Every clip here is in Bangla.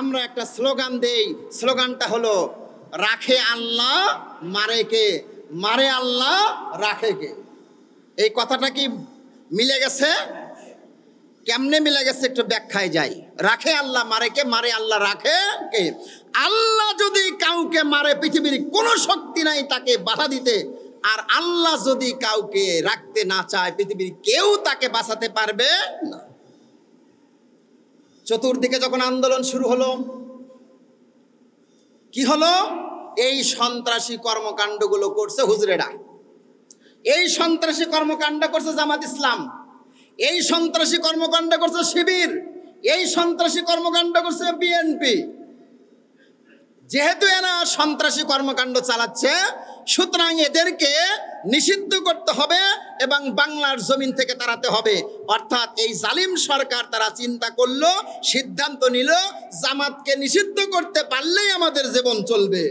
আমরা একটা স্লোগান দেই স্লোগানটা হলো রাখে আল্লাহ মারে কে মারে আল্লাহ রাখে কে এই কথাটা কি মিলে গেছে কেমনে মিলে গেছে একটু ব্যাখ্যায় যাই রাখে আল্লাহ মারে কে মারে আল্লাহ রাখে কে আল্লাহ যদি কাউকে মারে পৃথিবীর কোনো শক্তি নাই তাকে বাধা দিতে আর আল্লাহ যদি কাউকে রাখতে না চায় পৃথিবীর কেউ তাকে বাঁচাতে পারবে না চতুর্দিকে যখন আন্দোলন শুরু হলো কি হলো এই সন্ত্রাসী কর্মকাণ্ডগুলো করছে হুজরেরা এই সন্ত্রাসী কর্মকাণ্ড করছে জামাত ইসলাম এই সন্ত্রাসী কর্মকাণ্ড করছে শিবির এই সন্ত্রাসী কর্মকাণ্ড করছে বিএনপি যেহেতু এরা সন্ত্রাসী কর্মকাণ্ড চালাচ্ছে সুতরাং এদেরকে নিষিদ্ধ করতে হবে এবং বাংলার জমিন থেকে তাড়াতে হবে অর্থাৎ এই জালিম সরকার তারা চিন্তা করল সিদ্ধান্ত নিল জামাতকে নিষিদ্ধ করতে পারলেই আমাদের জীবন চলবে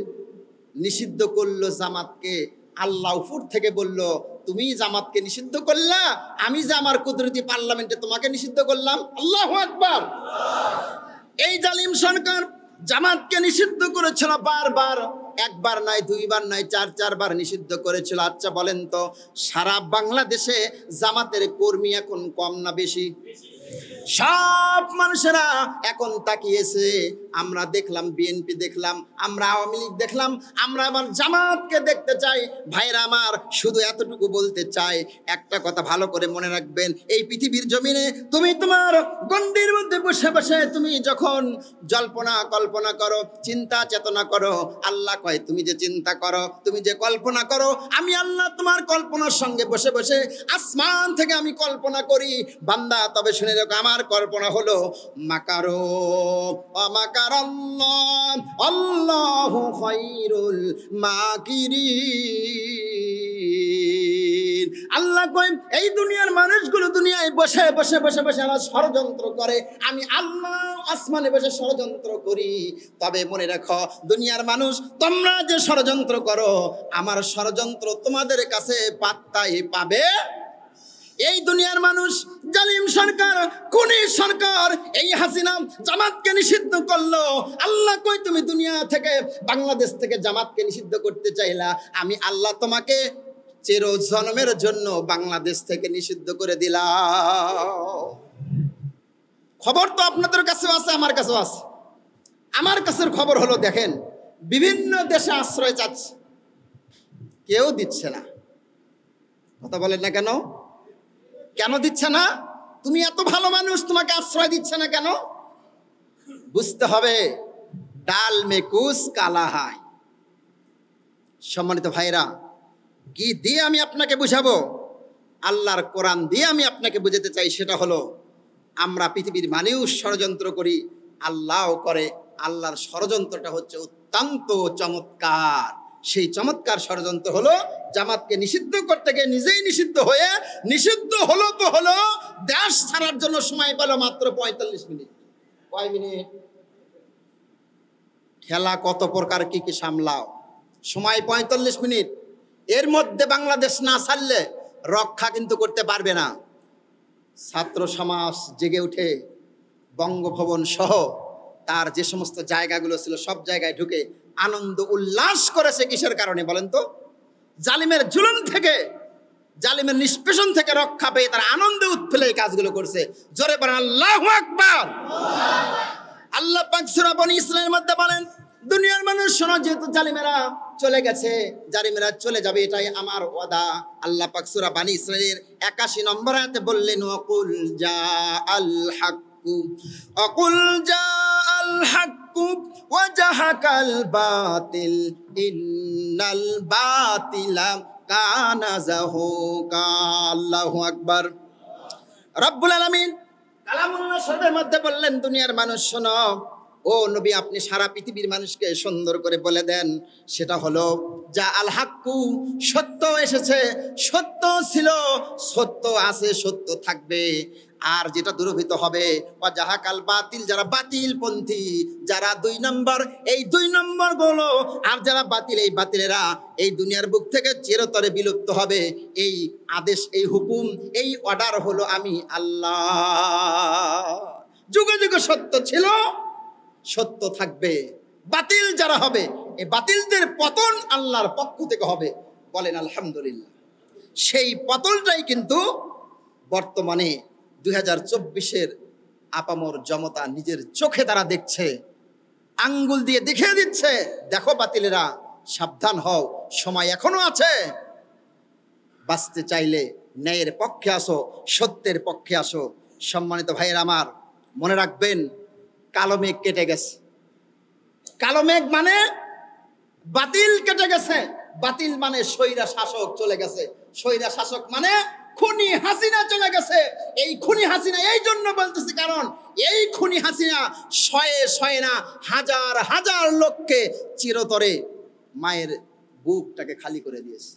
নিষিদ্ধ করলো জামাতকে আল্লাহ উফুর থেকে বলল তুমি জামাতকে নিষিদ্ধ করলা আমি যে আমার কুদরতি পার্লামেন্টে তোমাকে নিষিদ্ধ করলাম আল্লাহ আকবার এই জালিম সরকার জামাতকে নিষিদ্ধ করেছিল বারবার একবার নয় দুইবার নয় চার চারবার নিষিদ্ধ করেছিল আচ্ছা বলেন তো সারা বাংলাদেশে জামাতের কর্মী এখন কম না বেশি সব মানুষেরা এখন তাকিয়েছে আমরা দেখলাম বিএনপি দেখলাম আমরা আওয়ামী লীগ দেখলাম আমরা আমার জামাতকে দেখতে চাই ভাইরা আমার শুধু এতটুকু বলতে চাই একটা কথা ভালো করে মনে রাখবেন এই পৃথিবীর জমিনে তুমি তোমার গণ্ডির মধ্যে বসে বসে তুমি যখন জল্পনা কল্পনা করো চিন্তা চেতনা করো আল্লাহ কয় তুমি যে চিন্তা করো তুমি যে কল্পনা করো আমি আল্লাহ তোমার কল্পনার সঙ্গে বসে বসে আসমান থেকে আমি কল্পনা করি বান্দা তবে শুনে যাক আমার কল্পনা হলো মাকারো অমাকার অল্লাহ খৈরুল মাকিরি আল্লাহ কই এই দুনিয়ার মানুষগুলো দুনিয়ায় বসে বসে বসে বসে আমার ষড়যন্ত্র করে আমি আল্লাহ আসমানে বসে ষড়যন্ত্র করি তবে মনে রাখো দুনিয়ার মানুষ তোমরা যে ষড়যন্ত্র করো আমার ষড়যন্ত্র তোমাদের কাছে পাত্তাই পাবে এই দুনিয়ার মানুষ জালিম সরকার কোনি সরকার এই হাসিনা জামাতকে নিষিদ্ধ করলো আল্লাহ কই তুমি দুনিয়া থেকে বাংলাদেশ থেকে জামাতকে নিষিদ্ধ করতে চাইলা আমি আল্লাহ তোমাকে চির জন্মের জন্য বাংলাদেশ থেকে নিষিদ্ধ করে দিলা খবর তো আপনাদের কাছেও আছে আমার কাছেও আছে আমার কাছের খবর হলো দেখেন বিভিন্ন দেশে আশ্রয় চাচ্ছে কেউ দিচ্ছে না কথা বলেন না কেন কেন দিচ্ছে না তুমি এত ভালো মানুষ তোমাকে আশ্রয় দিচ্ছে না কেন বুঝতে হবে ডাল মেকুস কালাহাই সম্মানিত ভাইরা কি দিয়ে আমি আপনাকে বুঝাবো আল্লাহর কোরআন দিয়ে আমি আপনাকে বুঝাতে চাই সেটা হলো আমরা পৃথিবীর মানেও ষড়যন্ত্র করি আল্লাহও করে আল্লাহর ষড়যন্ত্রটা হচ্ছে অত্যন্ত চমৎকার সেই চমৎকার ষড়যন্ত্র হলো জামাতকে নিষিদ্ধ করতে গিয়ে নিজেই নিষিদ্ধ হয়ে নিষিদ্ধ হলো তো হলো দেশ ছাড়ার জন্য সময় পেল মাত্র পঁয়তাল্লিশ মিনিট কয় মিনিট খেলা কত প্রকার কি কি সামলাও সময় পঁয়তাল্লিশ মিনিট এর মধ্যে বাংলাদেশ না ছাড়লে রক্ষা কিন্তু করতে পারবে না ছাত্র সমাজ জেগে উঠে বঙ্গভবন সহ তার যে সমস্ত জায়গাগুলো ছিল সব জায়গায় ঢুকে আনন্দ উল্লাস করেছে কিসের কারণে বলেন তো জালিমের জুলুম থেকে জালিমের নিষ্পেষণ থেকে রক্ষা পেয়ে তারা আনন্দ উৎফুল এই কাজগুলো করছে জোরে বলেন আল্লাহ আকবার আল্লাহ পাক সূরা ইসরাঈলের মধ্যে বলেন দুনিয়ার মানুষ শোনো যেহেতু জালিমেরা চলে গেছে জালিমেরা চলে যাবে এটাই আমার ওয়াদা আল্লাহ পাক সূরা বানি ইসরাঈলের 81 নম্বর আয়াতে বললেন ওয়াকুল জা আল হাক্কু ওয়াকুল জা الحق وجهك الباطل إن الباطل كان زهوكا الله أكبر رب العالمين কালামুল্লাহ শব্দের মধ্যে বললেন দুনিয়ার মানুষ শোনো ও নবী আপনি সারা পৃথিবীর মানুষকে সুন্দর করে বলে দেন সেটা হলো যা আল হাক্কু সত্য এসেছে সত্য ছিল সত্য আছে সত্য থাকবে আর যেটা দূরভূত হবে বা যাহা কাল বাতিল যারা বাতিল পন্থী যারা দুই নম্বর এই দুই নম্বর গুলো আর যারা বাতিল এই বাতিলেরা এই দুনিয়ার বুক থেকে চিরতরে বিলুপ্ত হবে এই আদেশ এই হুকুম এই অর্ডার হলো আমি আল্লাহ যুগে যুগে সত্য ছিল সত্য থাকবে বাতিল যারা হবে এই বাতিলদের পতন আল্লাহর পক্ষ থেকে হবে বলেন আলহামদুলিল্লাহ সেই পতনটাই কিন্তু বর্তমানে দুই এর আপামর জমতা নিজের চোখে তারা দেখছে আঙ্গুল দিয়ে দেখিয়ে দিচ্ছে দেখো বাতিলেরা সাবধান হও সময় এখনো আছে বাঁচতে চাইলে ন্যায়ের পক্ষে আসো সত্যের পক্ষে আসো সম্মানিত ভাইয়ের আমার মনে রাখবেন কালো মেঘ কেটে গেছে কালো মেঘ মানে বাতিল কেটে গেছে বাতিল মানে সৈরা শাসক চলে গেছে সৈরা শাসক মানে খুনি হাসিনা চলে গেছে এই খুনি হাসিনা এই জন্য বলতেছি কারণ এই খুনি হাসিনা শয়ে শয়ে না হাজার হাজার লোককে চিরতরে মায়ের বুকটাকে খালি করে দিয়েছে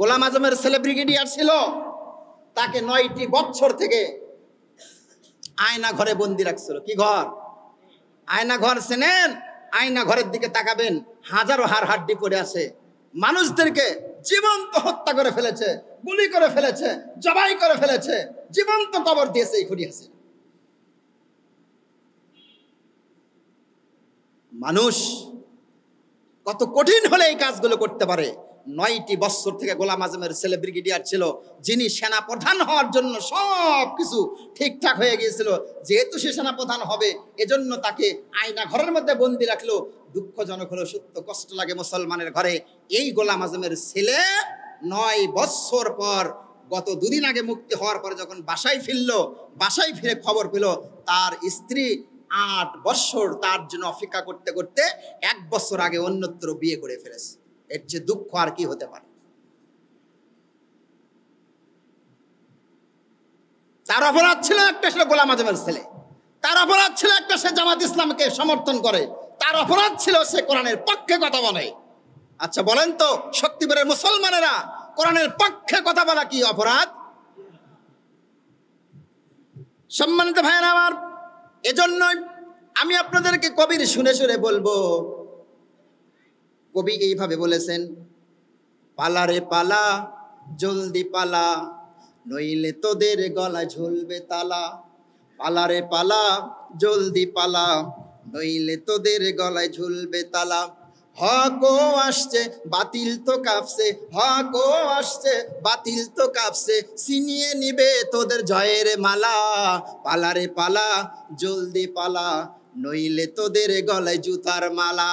গোলাম আজমের ছেলে ব্রিগেডিয়ার ছিল তাকে নয়টি বছর থেকে আয়না ঘরে বন্দি রাখছিল কি ঘর আয়না ঘর চেনেন আয়না ঘরের দিকে তাকাবেন হাজারো হার হাড্ডি পড়ে আছে মানুষদেরকে জীবন্ত হত্যা করে ফেলেছে গুলি করে ফেলেছে জবাই করে ফেলেছে জীবন্ত কবর দিয়েছে এই খুঁড়ি হাসিনা মানুষ কত কঠিন হলে এই কাজগুলো করতে পারে নয়টি বছর থেকে গোলাম আজমের ছেলে ব্রিগেডিয়ার ছিল যিনি সেনা প্রধান হওয়ার জন্য সব কিছু ঠিকঠাক হয়ে গিয়েছিল যেহেতু সে সেনা প্রধান হবে এজন্য তাকে আয়না ঘরের মধ্যে বন্দি রাখলো দুঃখজনক হলো সত্য কষ্ট লাগে মুসলমানের ঘরে এই গোলাম আজমের ছেলে নয় বছর পর গত দুদিন আগে মুক্তি হওয়ার পরে যখন বাসায় ফিরল বাসায় ফিরে খবর পেল তার স্ত্রী আট বছর তার জন্য অপেক্ষা করতে করতে এক বছর আগে অন্যত্র বিয়ে করে ফেলেছে এর চেয়ে দুঃখ আর কি হতে পারে তার অপরাধ ছিল একটা ছিল গোলাম আজমের ছেলে তার অপরাধ ছিল একটা সে জামাত ইসলামকে সমর্থন করে তার অপরাধ ছিল সে কোরআনের পক্ষে কথা বলে আচ্ছা বলেন তো শক্তিপুরের মুসলমানেরা কোরআনের পক্ষে কথা বলা কি অপরাধ সম্মানিত ভাইয়েরা আমার এজন্যই আমি আপনাদেরকে কবির শুনে শুনে বলবো কবি এইভাবে বলেছেন পালারে পালা জলদি পালা নইলে তোদের গলা ঝুলবে তালা পালারে পালা জলদি পালা নইলে তোদের গলায় ঝুলবে তালা হকও আসছে বাতিল তো কাঁপছে হকও আসছে বাতিল তো কাঁপছে সিনিয়ে নিবে তোদের জয়ের মালা পালারে পালা জলদি পালা নইলে তোদের গলায় জুতার মালা